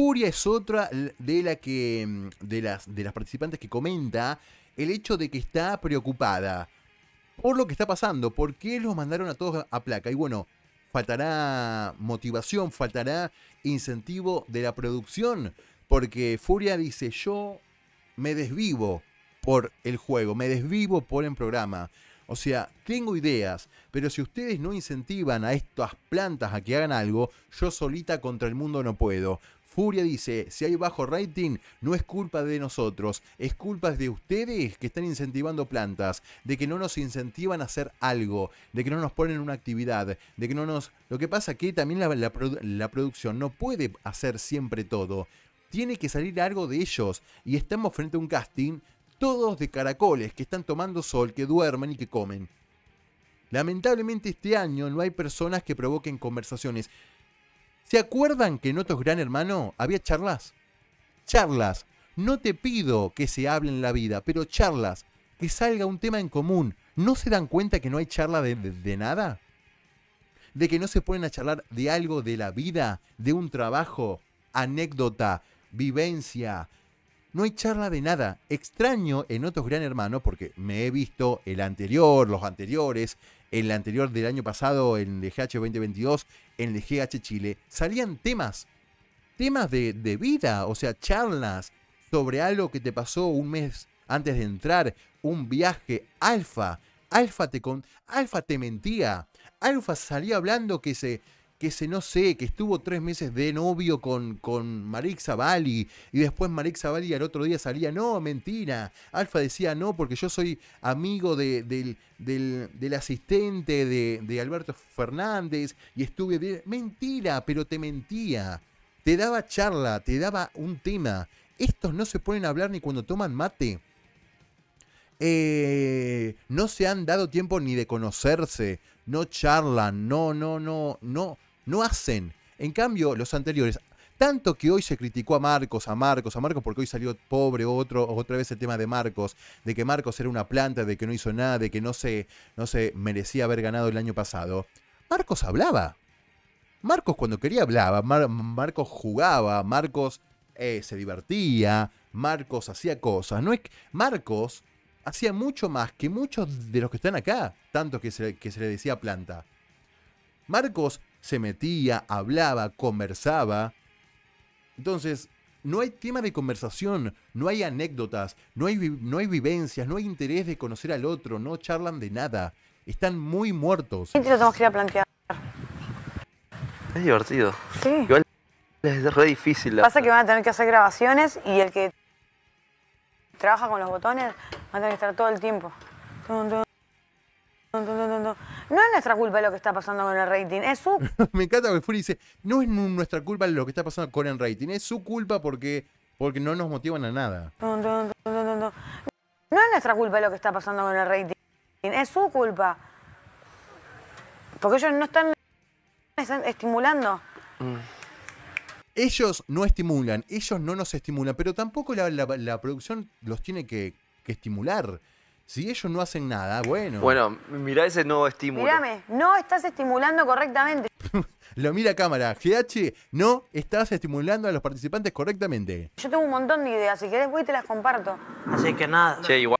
Furia es otra de, que, mm, las, de las participantes que comenta el hecho de que está preocupada por lo que está pasando, por qué los mandaron a todos a placa. Y bueno, faltará motivación, faltará incentivo de la producción, porque Furia dice, yo me desvivo por el juego, me desvivo por el programa. O sea, tengo ideas, pero si ustedes no incentivan a estas plantas a que hagan algo, yo solita contra el mundo no puedo. Furia dice, si hay bajo rating, no es culpa de nosotros, es culpa de ustedes que están incentivando plantas, de que no nos incentivan a hacer algo, de que no nos ponen una actividad, de que no nos... Lo que pasa es que también la, la producción no puede hacer siempre todo. Tiene que salir algo de ellos y estamos frente a un casting todos de caracoles que están tomando sol, que duermen y que comen. Lamentablemente este año no hay personas que provoquen conversaciones. ¿Se acuerdan que en otros Gran Hermano había charlas? Charlas. No te pido que se hable en la vida, pero charlas. Que salga un tema en común. ¿No se dan cuenta que no hay charla de, nada? ¿De que no se ponen a charlar de algo de la vida, de un trabajo, anécdota, vivencia? No hay charla de nada. Extraño en otros Gran Hermano, porque me he visto el anterior, los anteriores, el anterior del año pasado, el gh 2022, en el GH Chile salían temas, temas de, vida, o sea, charlas sobre algo que te pasó un mes antes de entrar, un viaje, alfa, alfa te, con, alfa te mentía, alfa salía hablando que se, que se no sé, que estuvo tres meses de novio con, con Marix y después Marix Zavali al otro día salía, no, mentira. Alfa decía, no, porque yo soy amigo del, asistente de, Alberto Fernández y estuve... Mentira, pero te mentía. Te daba charla, te daba un tema. Estos no se ponen a hablar ni cuando toman mate. Eh, no se han dado tiempo ni de conocerse, no charlan, no, no, no, no, no hacen. En cambio, los anteriores, tanto que hoy se criticó a Marcos, a Marcos, a Marcos, porque hoy salió pobre otro, otra vez el tema de Marcos, de que Marcos era una planta, de que no hizo nada, de que no se, no se merecía haber ganado el año pasado. Marcos hablaba. Marcos cuando quería hablaba, Marcos jugaba, Marcos eh, se divertía, Marcos hacía cosas. No es Marcos hacía mucho más que muchos de los que están acá, tanto que se le decía planta. Marcos se metía, hablaba, conversaba. Entonces, no hay tema de conversación, no hay anécdotas, no hay, no hay vivencias, no hay interés de conocer al otro, no charlan de nada. Están muy muertos. ¿Qué lo tenemos que ir a plantear? Es divertido. Sí. Igual es re difícil. que Pasa que van a tener que hacer grabaciones y el que trabaja con los botones va a tener que estar todo el tiempo. No, es nuestra culpa lo que está pasando con el rating, es su. Me encanta que Furi dice, no es nuestra culpa lo que está pasando con el rating, es su culpa porque, porque no nos motivan a nada. No, es nuestra culpa lo que está pasando con el rating, es su culpa. Porque ellos no están, estimulando. Mm. Ellos no estimulan, ellos no nos estimulan, pero tampoco la, producción los tiene que estimular. Si ellos no hacen nada, bueno. Bueno, mira ese nuevo estímulo. Mírame, no estás estimulando correctamente. Lo mira cámara. GH, no estás estimulando a los participantes correctamente. Yo tengo un montón de ideas. Si querés, voy y te las comparto. Así que nada. Che, igual.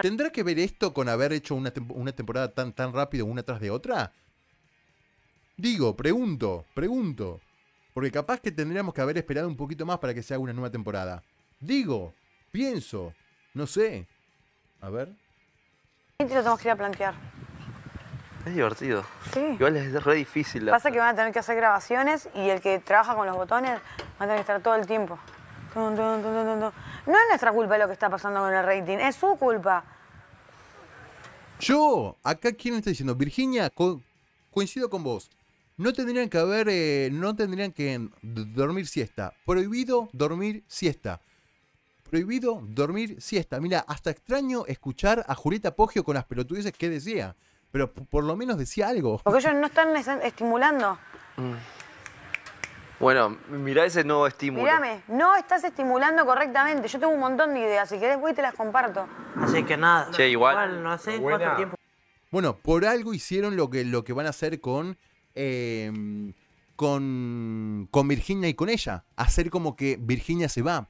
¿Tendrá que ver esto con haber hecho una, temporada tan, tan rápido una tras de otra? Digo, pregunto, pregunto. Porque capaz que tendríamos que haber esperado un poquito más para que se haga una nueva temporada. Digo, pienso, no sé. A ver. lo tenemos que ir a plantear. Es divertido. Sí. Igual es re difícil. Pasa que van a tener que hacer grabaciones y el que trabaja con los botones va a tener que estar todo el tiempo. no es nuestra culpa lo que está pasando con el rating, es su culpa. Yo, acá quién está diciendo, Virginia, coincido con vos. No tendrían que haber, eh, no tendrían que dormir siesta. Prohibido dormir siesta. Prohibido dormir siesta. Mira, hasta extraño escuchar a Julieta Poggio con las pelotudeces que decía. Pero por lo menos decía algo. Porque ellos no están estimulando. Mm. Bueno, mira ese nuevo estímulo. Mírame, no estás estimulando correctamente. Yo tengo un montón de ideas. Si querés, voy y te las comparto. Así que nada. igual. no tiempo. Bueno, por algo hicieron lo que, lo que van a hacer con, em, con, con Virginia y con ella. Hacer como que Virginia se va.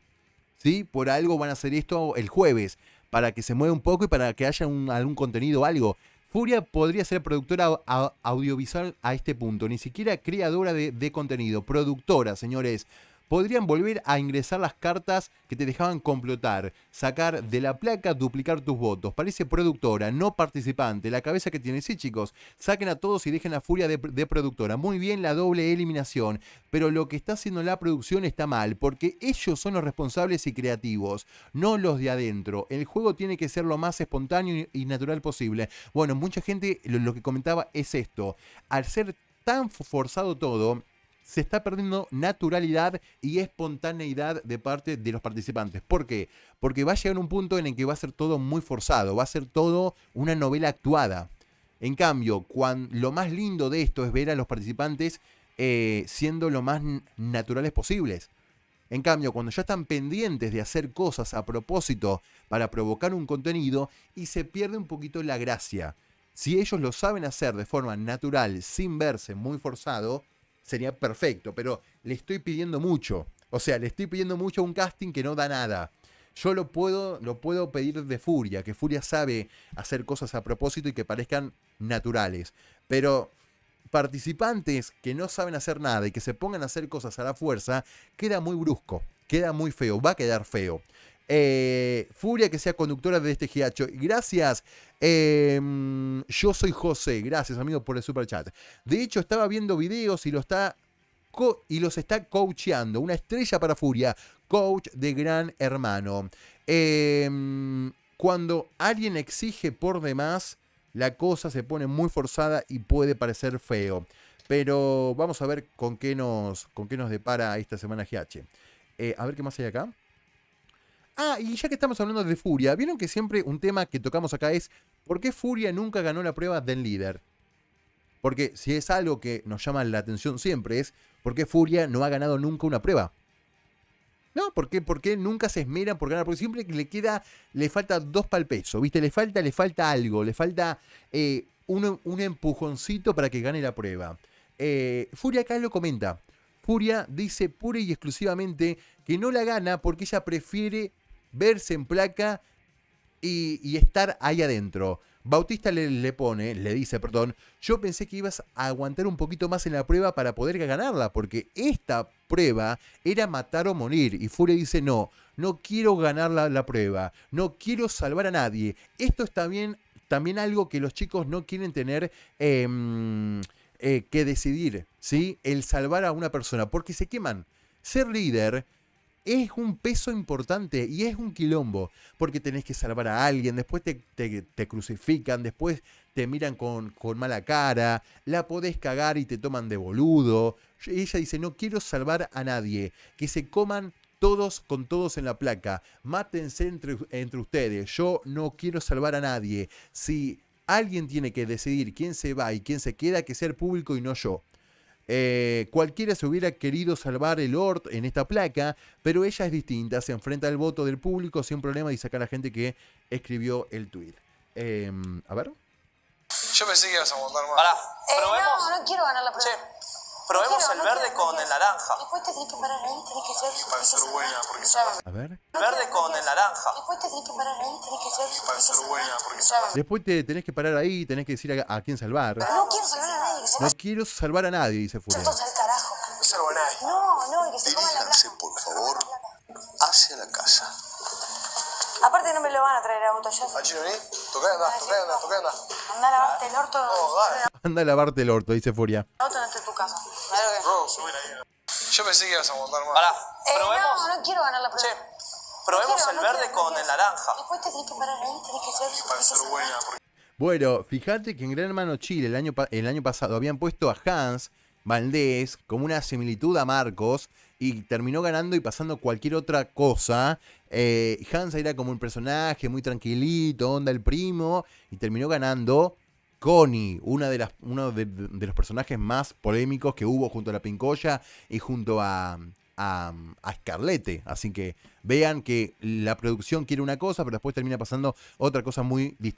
¿sí? Por algo van a hacer esto el jueves, para que se mueva un poco y para que haya algún contenido o algo. Furia podría ser productora audiovisual a este punto, ni siquiera creadora de, de contenido, productora, señores podrían volver a ingresar las cartas que te dejaban complotar, sacar de la placa, duplicar tus votos. Parece productora, no participante. La cabeza que tiene, sí, chicos. Saquen a todos y dejen la Furia de, productora. Muy bien la doble eliminación. Pero lo que está haciendo la producción está mal, porque ellos son los responsables y creativos, no los de adentro. El juego tiene que ser lo más espontáneo y natural posible. Bueno, mucha gente lo que comentaba es esto. Al ser tan forzado todo, se está perdiendo naturalidad y espontaneidad de parte de los participantes. ¿Por qué? Porque va a llegar un punto en el que va a ser todo muy forzado, va a ser todo una novela actuada. En cambio, cuando, lo más lindo de esto es ver a los participantes eh, siendo lo más naturales posibles. En cambio, cuando ya están pendientes de hacer cosas a propósito para provocar un contenido y se pierde un poquito la gracia. Si ellos lo saben hacer de forma natural, sin verse muy forzado, sería perfecto, pero le estoy pidiendo mucho. O sea, le estoy pidiendo mucho a un casting que no da nada. Yo lo puedo, lo puedo pedir de Furia, que Furia sabe hacer cosas a propósito y que parezcan naturales. Pero participantes que no saben hacer nada y que se pongan a hacer cosas a la fuerza, queda muy brusco, queda muy feo, va a quedar feo. Eh, Furia, que sea conductora de este GH Gracias. Em, yo soy José. Gracias, amigo, por el super chat. De hecho, estaba viendo videos y lo está y los está coacheando. Una estrella para Furia, coach de gran hermano. Em, cuando alguien exige por demás, la cosa se pone muy forzada y puede parecer feo. Pero vamos a ver con qué nos, con nos depara esta semana GH. Eh, a ver qué más hay acá. Ah, y ya que estamos hablando de Furia, ¿vieron que siempre un tema que tocamos acá es ¿por qué Furia nunca ganó la prueba del líder? Porque si es algo que nos llama la atención siempre es ¿por qué Furia no ha ganado nunca una prueba? No, ¿por qué, ¿por qué nunca se esmeran por ganar? Porque siempre le queda, le falta dos palpesos, ¿viste? Le falta, le falta algo, le falta eh, un, empujoncito para que gane la prueba. Eh, Furia acá lo comenta. Furia dice pura y exclusivamente que no la gana porque ella prefiere verse en placa y, estar ahí adentro. Bautista le, pone, le dice, perdón, yo pensé que ibas a aguantar un poquito más en la prueba para poder ganarla, porque esta prueba era matar o morir. Y Fury dice, no, no quiero ganar la, prueba, no quiero salvar a nadie. Esto es también algo que los chicos no quieren tener... Em, eh, que decidir, ¿sí? El salvar a una persona, porque se queman. Ser líder es un peso importante y es un quilombo, porque tenés que salvar a alguien, después te, te, crucifican, después te miran con, con, mala cara, la podés cagar y te toman de boludo. ella dice, no quiero salvar a nadie, que se coman todos con todos en la placa, mátense entre, entre ustedes, yo no quiero salvar a nadie. Si alguien tiene que decidir quién se va y quién se queda, que ser público y no yo. Eh, cualquiera se hubiera querido salvar el Ort en esta placa, pero ella es distinta, se enfrenta al voto del público sin problema y saca a la gente que escribió el tweet. Em, a ver. Yo pensé que ibas a votar más. Eh, no, no quiero ganar la prueba probemos el verde con el naranja. Después te tenés que parar ahí, tenés que ser. Para ser buena, porque A ver. El verde con el naranja. Después te tenés que parar ahí, tenés que ser. Para ser buena, porque Después te tenés que parar ahí, tenés que decir a, quién salvar. No quiero salvar a nadie. No quiero salvar a nadie, dice Furia. Yo al carajo. No salvo a nadie. No, no, que se coma la por favor, hacia la casa. Aparte no me lo van a traer a auto ya. Achino, ah, Toca Tocá, andá, toca, ah, andá, tocá, andá. Anda a lavarte el orto. No, dale. a lavarte el orto, dice Furia. La auto no está en tu casa. Claro Yo pensé que ibas a montar más. Eh, no, quiero ganar la prueba. probemos el verde con el naranja. Después Para Bueno, fíjate que en Gran Hermano Chile el año, el año pasado habían puesto a Hans Valdés como una similitud a Marcos y terminó ganando y pasando cualquier otra cosa. Eh, Hans era como un personaje muy tranquilito, onda el primo, y terminó ganando Connie, una de uno de, los personajes más polémicos que hubo junto a la Pincoya y junto a, a, a Scarlett. Así que vean que la producción quiere una cosa, pero después termina pasando otra cosa muy distinta.